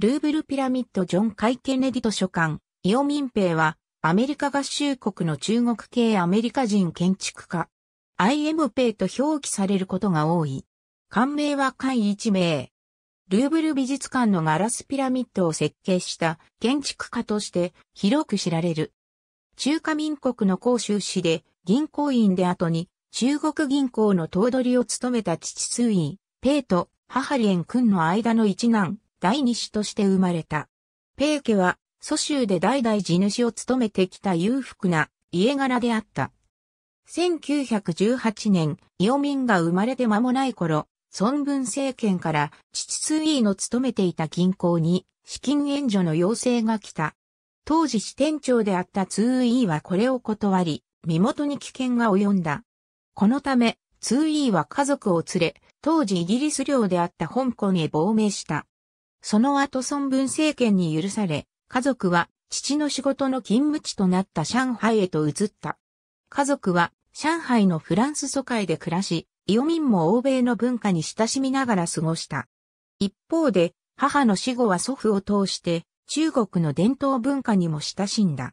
ルーブルピラミッドジョン・カイ・ケネディ図書館、イオミンペイは、アメリカ合衆国の中国系アメリカ人建築家。IM ペイと表記されることが多い。官名は会一名。ルーブル美術館のガラスピラミッドを設計した建築家として広く知られる。中華民国の広州市で銀行員で後に中国銀行の頭取を務めた父ス院、ペイと母リエン君の間の一男、第二子として生まれた。ペーケは、蘇州で代々地主を務めてきた裕福な家柄であった。1918年、イオミンが生まれて間もない頃、孫文政権から父ーイーの勤めていた銀行に資金援助の要請が来た。当時支店長であったツーイーはこれを断り、身元に危険が及んだ。このため、ツーイーは家族を連れ、当時イギリス領であった香港へ亡命した。その後孫文政権に許され、家族は父の仕事の勤務地となった上海へと移った。家族は上海のフランス疎開で暮らし、イオミンも欧米の文化に親しみながら過ごした。一方で、母の死後は祖父を通して中国の伝統文化にも親しんだ。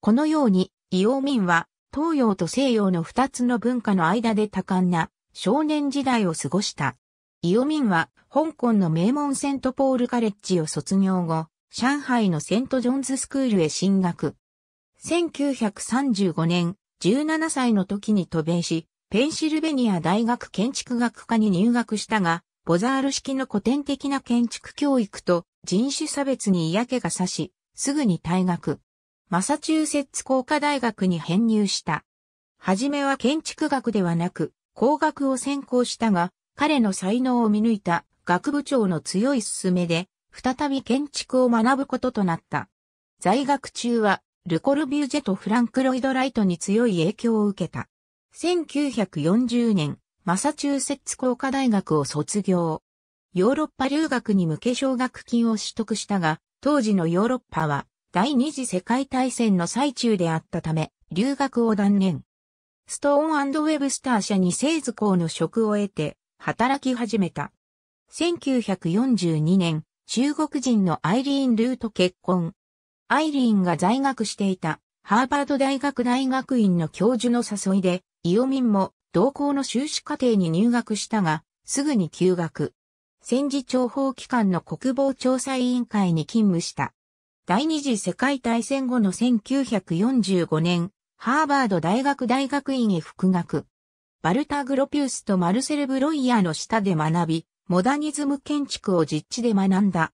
このように、イオミンは東洋と西洋の二つの文化の間で多感な少年時代を過ごした。イオミンは、香港の名門セントポールカレッジを卒業後、上海のセントジョンズスクールへ進学。1935年、17歳の時に渡米し、ペンシルベニア大学建築学科に入学したが、ボザール式の古典的な建築教育と人種差別に嫌気がさし、すぐに退学。マサチューセッツ工科大学に編入した。はじめは建築学ではなく、工学を専攻したが、彼の才能を見抜いた学部長の強い勧めで、再び建築を学ぶこととなった。在学中は、ルコルビュージェとフランク・ロイド・ライトに強い影響を受けた。1940年、マサチューセッツ工科大学を卒業。ヨーロッパ留学に向け奨学金を取得したが、当時のヨーロッパは第二次世界大戦の最中であったため、留学を断念。ストーンウェブスター社に製図工の職を得て、働き始めた。1942年、中国人のアイリーン・ルーと結婚。アイリーンが在学していたハーバード大学大学院の教授の誘いで、イオミンも同校の修士課程に入学したが、すぐに休学。戦時諜報機関の国防調査委員会に勤務した。第二次世界大戦後の1945年、ハーバード大学大学院へ復学。バルタ・グロピウスとマルセル・ブロイヤーの下で学び、モダニズム建築を実地で学んだ。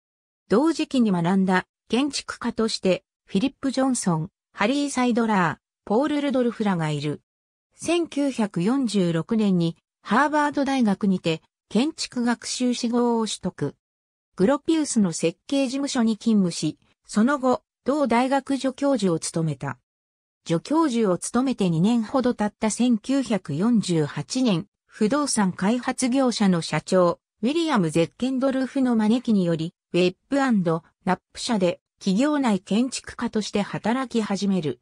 同時期に学んだ建築家として、フィリップ・ジョンソン、ハリー・サイドラー、ポール・ルドルフらがいる。1946年にハーバード大学にて建築学習志望を取得。グロピウスの設計事務所に勤務し、その後、同大学助教授を務めた。助教授を務めて2年ほど経った1948年、不動産開発業者の社長、ウィリアム・ゼッケンドルフの招きにより、ウェップナップ社で企業内建築家として働き始める。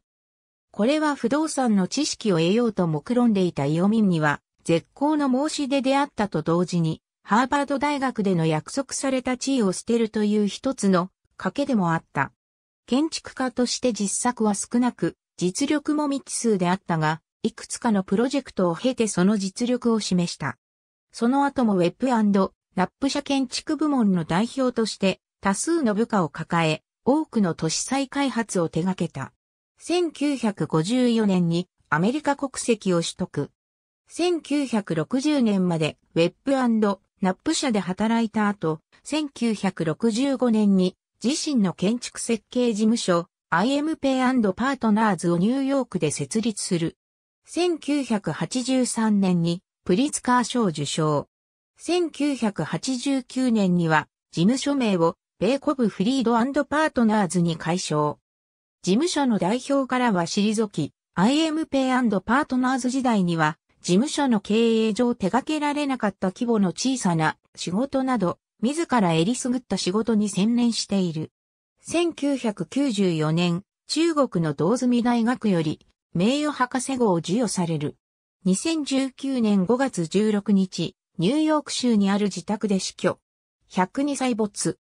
これは不動産の知識を得ようと目論んでいたイオミンには、絶好の申し出であったと同時に、ハーバード大学での約束された地位を捨てるという一つの賭けでもあった。建築家として実作は少なく、実力も未知数であったが、いくつかのプロジェクトを経てその実力を示した。その後もウェブラップ社建築部門の代表として多数の部下を抱え、多くの都市再開発を手掛けた。1954年にアメリカ国籍を取得。1960年までウェブナップ社で働いた後、1965年に自身の建築設計事務所、IMP& パートナーズをニューヨークで設立する。1983年にプリツカー賞受賞。1989年には事務所名をベーコブ・フリードパートナーズに改称。事務所の代表からは退き、IMP& パートナーズ時代には事務所の経営上手掛けられなかった規模の小さな仕事など、自らえりすぐった仕事に専念している。1994年、中国の道積大学より、名誉博士号を授与される。2019年5月16日、ニューヨーク州にある自宅で死去。102歳没。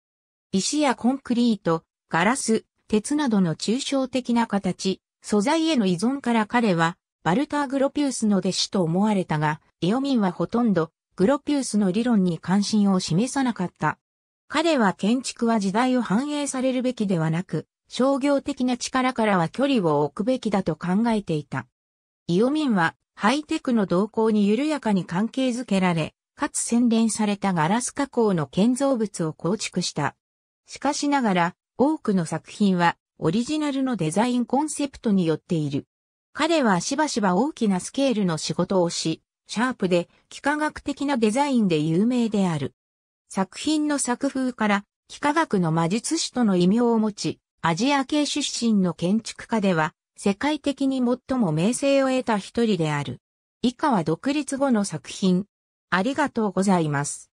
石やコンクリート、ガラス、鉄などの抽象的な形、素材への依存から彼は、バルター・グロピウスの弟子と思われたが、イオミンはほとんど、グロピウスの理論に関心を示さなかった。彼は建築は時代を反映されるべきではなく、商業的な力からは距離を置くべきだと考えていた。イオミンはハイテクの動向に緩やかに関係づけられ、かつ洗練されたガラス加工の建造物を構築した。しかしながら、多くの作品はオリジナルのデザインコンセプトによっている。彼はしばしば大きなスケールの仕事をし、シャープで幾何学的なデザインで有名である。作品の作風から、幾何学の魔術師との異名を持ち、アジア系出身の建築家では、世界的に最も名声を得た一人である。以下は独立後の作品。ありがとうございます。